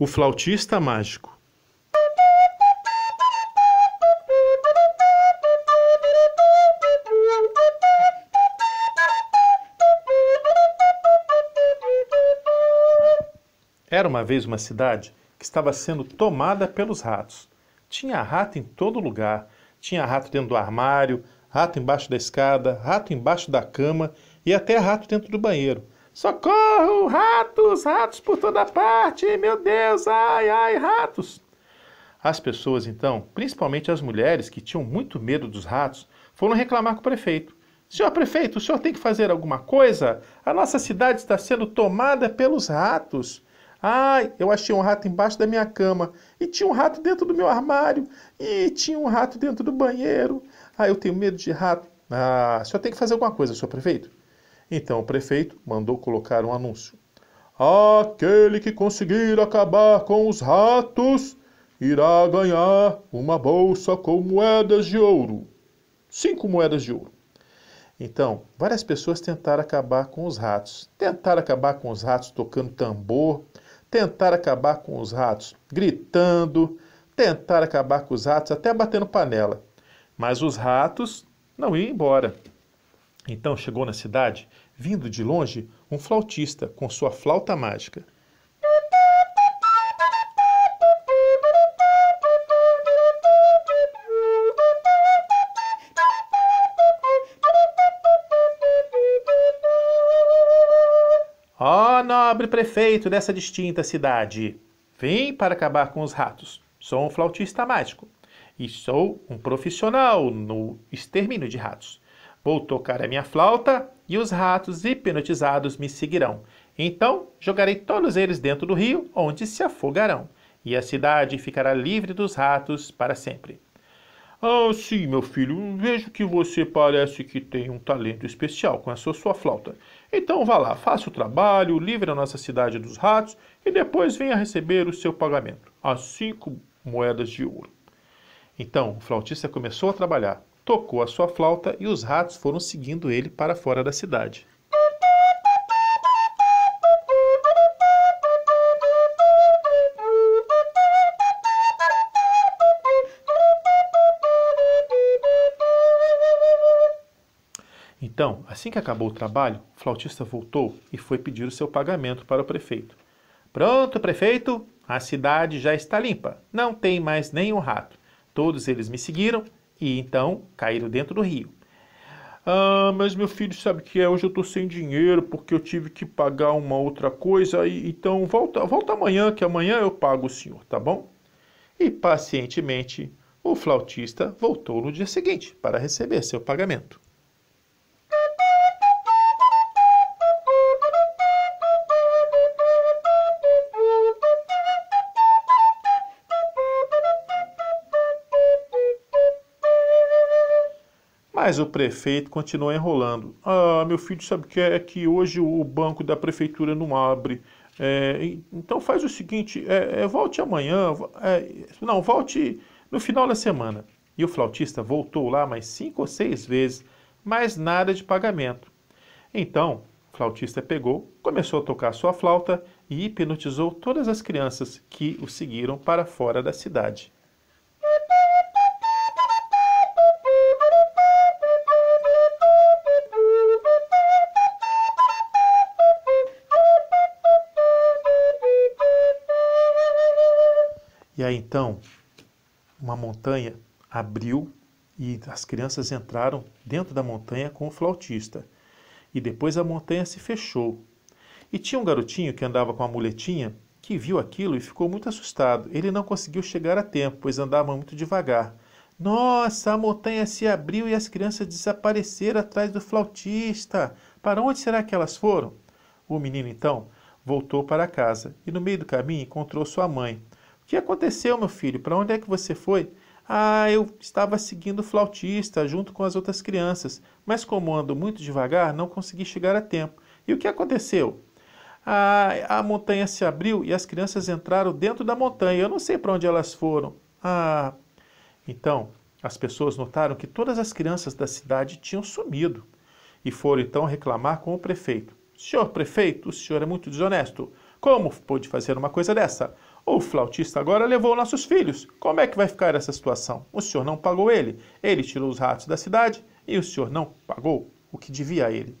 O flautista mágico. Era uma vez uma cidade que estava sendo tomada pelos ratos. Tinha rato em todo lugar. Tinha rato dentro do armário, rato embaixo da escada, rato embaixo da cama e até rato dentro do banheiro. Socorro! Ratos! Ratos por toda parte! Meu Deus! Ai, ai, ratos! As pessoas, então, principalmente as mulheres que tinham muito medo dos ratos, foram reclamar com o prefeito. Senhor prefeito, o senhor tem que fazer alguma coisa? A nossa cidade está sendo tomada pelos ratos. Ai, eu achei um rato embaixo da minha cama. E tinha um rato dentro do meu armário. E tinha um rato dentro do banheiro. Ai, eu tenho medo de rato. Ah, o senhor tem que fazer alguma coisa, senhor prefeito? Então o prefeito mandou colocar um anúncio. Aquele que conseguir acabar com os ratos irá ganhar uma bolsa com moedas de ouro. Cinco moedas de ouro. Então, várias pessoas tentaram acabar com os ratos. Tentaram acabar com os ratos tocando tambor, tentaram acabar com os ratos gritando, tentaram acabar com os ratos até batendo panela. Mas os ratos não iam embora. Então chegou na cidade, vindo de longe, um flautista com sua flauta mágica. Ó oh, nobre prefeito dessa distinta cidade, vim para acabar com os ratos. Sou um flautista mágico e sou um profissional no extermínio de ratos. Vou tocar a minha flauta e os ratos hipnotizados me seguirão. Então jogarei todos eles dentro do rio, onde se afogarão, e a cidade ficará livre dos ratos para sempre. Ah, sim, meu filho, vejo que você parece que tem um talento especial com essa sua flauta. Então vá lá, faça o trabalho, livre a nossa cidade dos ratos e depois venha receber o seu pagamento, as cinco moedas de ouro. Então o flautista começou a trabalhar tocou a sua flauta e os ratos foram seguindo ele para fora da cidade. Então, assim que acabou o trabalho, o flautista voltou e foi pedir o seu pagamento para o prefeito. Pronto, prefeito, a cidade já está limpa, não tem mais nenhum rato. Todos eles me seguiram e então caíram dentro do rio. Ah, mas meu filho sabe que é, hoje eu estou sem dinheiro porque eu tive que pagar uma outra coisa, e, então volta, volta amanhã, que amanhã eu pago o senhor, tá bom? E pacientemente o flautista voltou no dia seguinte para receber seu pagamento. Mas o prefeito continuou enrolando. Ah, meu filho, sabe o que é? é? que hoje o banco da prefeitura não abre. É, então faz o seguinte, é, é volte amanhã, é, não, volte no final da semana. E o flautista voltou lá mais cinco ou seis vezes, mas nada de pagamento. Então, o flautista pegou, começou a tocar sua flauta e hipnotizou todas as crianças que o seguiram para fora da cidade. E aí então uma montanha abriu e as crianças entraram dentro da montanha com o flautista. E depois a montanha se fechou. E tinha um garotinho que andava com a muletinha que viu aquilo e ficou muito assustado. Ele não conseguiu chegar a tempo, pois andava muito devagar. Nossa, a montanha se abriu e as crianças desapareceram atrás do flautista. Para onde será que elas foram? O menino então voltou para casa e no meio do caminho encontrou sua mãe que aconteceu, meu filho? Para onde é que você foi? Ah, eu estava seguindo o flautista junto com as outras crianças, mas como ando muito devagar, não consegui chegar a tempo. E o que aconteceu? Ah, a montanha se abriu e as crianças entraram dentro da montanha. Eu não sei para onde elas foram. Ah, então as pessoas notaram que todas as crianças da cidade tinham sumido e foram então reclamar com o prefeito. Senhor prefeito, o senhor é muito desonesto. Como pôde fazer uma coisa dessa? O flautista agora levou nossos filhos. Como é que vai ficar essa situação? O senhor não pagou ele. Ele tirou os ratos da cidade e o senhor não pagou o que devia a ele.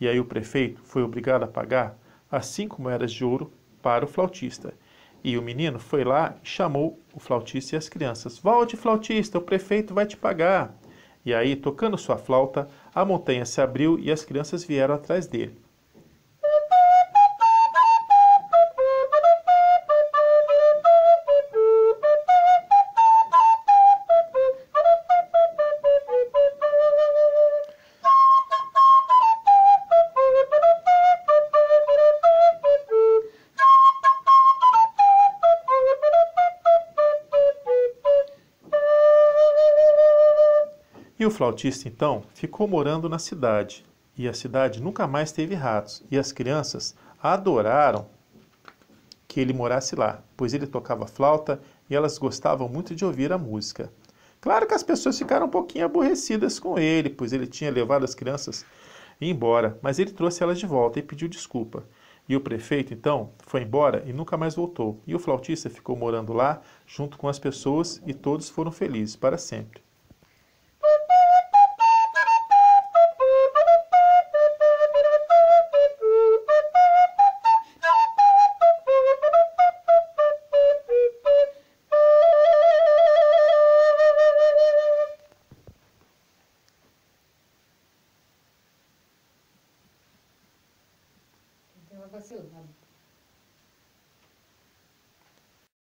E aí o prefeito foi obrigado a pagar as cinco moedas de ouro para o flautista. E o menino foi lá e chamou o flautista e as crianças. Volte, flautista, o prefeito vai te pagar. E aí, tocando sua flauta, a montanha se abriu e as crianças vieram atrás dele. o flautista, então, ficou morando na cidade, e a cidade nunca mais teve ratos, e as crianças adoraram que ele morasse lá, pois ele tocava flauta e elas gostavam muito de ouvir a música. Claro que as pessoas ficaram um pouquinho aborrecidas com ele, pois ele tinha levado as crianças embora, mas ele trouxe elas de volta e pediu desculpa. E o prefeito, então, foi embora e nunca mais voltou. E o flautista ficou morando lá junto com as pessoas e todos foram felizes para sempre.